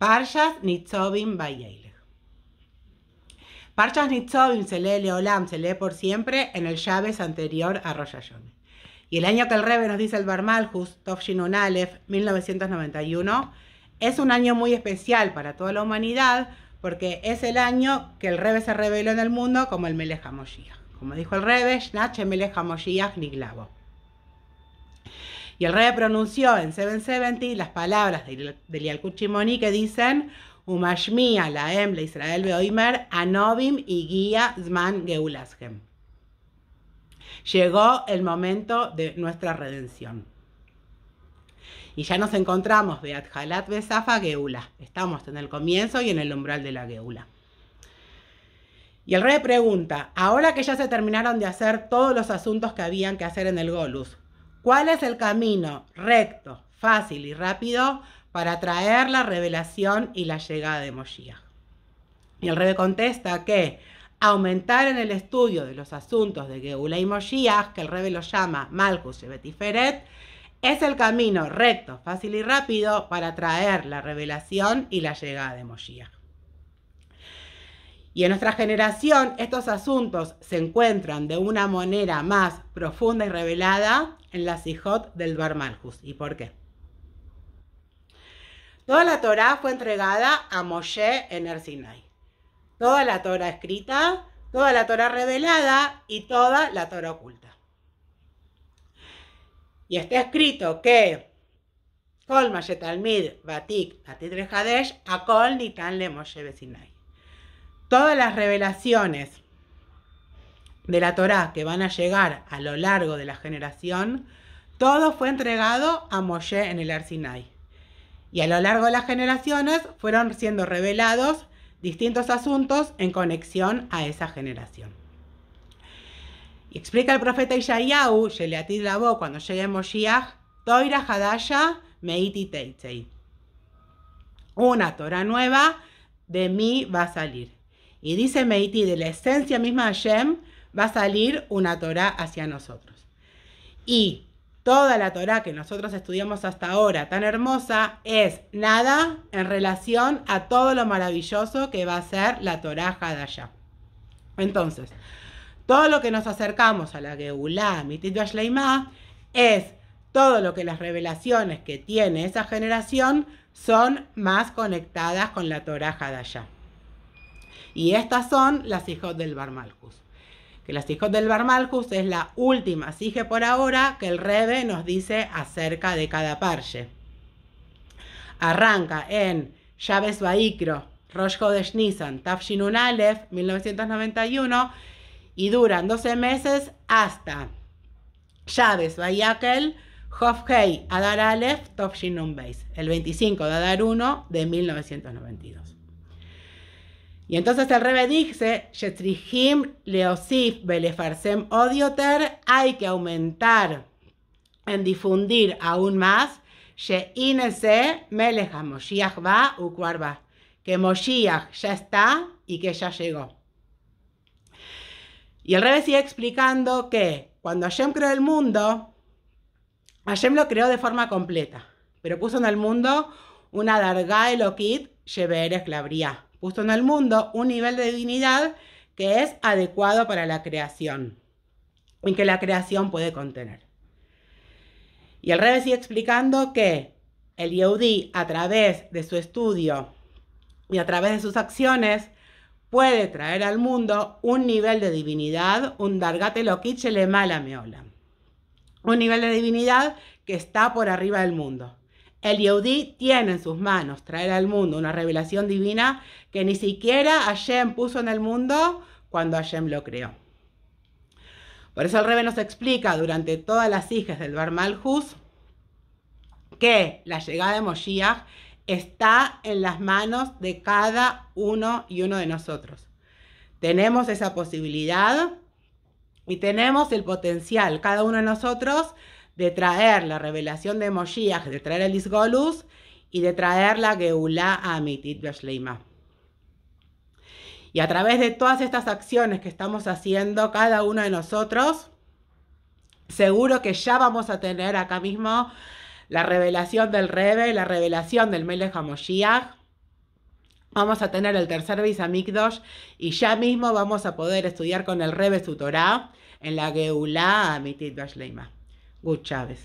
Parshas nitzobim Bayelech. Parshas nitzobim se lee Leolam, se lee por siempre en el llaves anterior a Rosh Y el año que el Rebe nos dice el Barmalhus, Tovshinun Aleph, 1991, es un año muy especial para toda la humanidad porque es el año que el Rebe se reveló en el mundo como el Melech HaMoshiach. Como dijo el Rebe, nach Melech HaMoshiach Niglavo. Y el rey pronunció en 770 las palabras de, de que dicen Umashmia, la Emble, Israel Beoimer, Anobim y Guía Zman Geulashem. Llegó el momento de nuestra redención. Y ya nos encontramos, Beat Halat Geula. Estamos en el comienzo y en el umbral de la Geula. Y el rey pregunta, ahora que ya se terminaron de hacer todos los asuntos que habían que hacer en el Golus, ¿Cuál es el camino recto, fácil y rápido para traer la revelación y la llegada de Moshiach? Y el rebe contesta que aumentar en el estudio de los asuntos de Geula y Moshiach, que el rebe lo llama y Betiferet, es el camino recto, fácil y rápido para traer la revelación y la llegada de Moshiach. Y en nuestra generación estos asuntos se encuentran de una manera más profunda y revelada en la Sijot del Bar Malchus. ¿Y por qué? Toda la Torah fue entregada a Moshe en el Sinai. Toda la Torah escrita, toda la Torah revelada y toda la Torah oculta. Y está escrito que Kol Mashetalmid Batik Hadesh Akol Nitan Le Moshe Besinai todas las revelaciones de la Torá que van a llegar a lo largo de la generación, todo fue entregado a Moshe en el Arsinai. Y a lo largo de las generaciones fueron siendo revelados distintos asuntos en conexión a esa generación. Y explica el profeta Ishayahu, Yeleatid Labo, cuando llegue Moshiach, Una Torah nueva de mí va a salir y dice Meiti, de la esencia misma de Hashem, va a salir una Torah hacia nosotros. Y toda la Torah que nosotros estudiamos hasta ahora, tan hermosa, es nada en relación a todo lo maravilloso que va a ser la Torah Hadashah. Entonces, todo lo que nos acercamos a la Geulah, Mitit Vashleimah, es todo lo que las revelaciones que tiene esa generación son más conectadas con la Torah Hadashah. Y estas son las hijos del Bar Malkus. Que las hijos del Bar Malkus es la última sige por ahora que el Rebe nos dice acerca de cada parche. Arranca en Llaves Baikro, Rosh Chodesh Nissan, Tafshinun Alef, 1991, y duran 12 meses hasta Yaves Bayakel, Hofhei Adar Alef, Tafshinun Beis, el 25 de Adar 1 de 1992. Y entonces el Rebe dice, Odioter, hay que aumentar en difundir aún más, va que Moshiach ya está y que ya llegó. Y el Rebe sigue explicando que cuando Hashem creó el mundo, Hashem lo creó de forma completa, pero puso en el mundo una darga elokit la bría puso en el mundo un nivel de divinidad que es adecuado para la creación y que la creación puede contener. Y el revés, sigue explicando que el Yehudi, a través de su estudio y a través de sus acciones, puede traer al mundo un nivel de divinidad, un dargate loquiche le mala meola. Un nivel de divinidad que está por arriba del mundo. El Yehudi tiene en sus manos traer al mundo una revelación divina que ni siquiera Hashem puso en el mundo cuando Hashem lo creó. Por eso el Rebbe nos explica durante todas las hijas del Bar que la llegada de Moshiach está en las manos de cada uno y uno de nosotros. Tenemos esa posibilidad y tenemos el potencial, cada uno de nosotros, de traer la revelación de Moshiach, de traer el Isgolus y de traer la Geulah Amitit Bashleima. Y a través de todas estas acciones que estamos haciendo cada uno de nosotros, seguro que ya vamos a tener acá mismo la revelación del Rebe, la revelación del Melech Moshiach, Vamos a tener el tercer Bisamikdosh y ya mismo vamos a poder estudiar con el Rebe su Torah en la Geulah Amitit Bashleima. Good Chávez.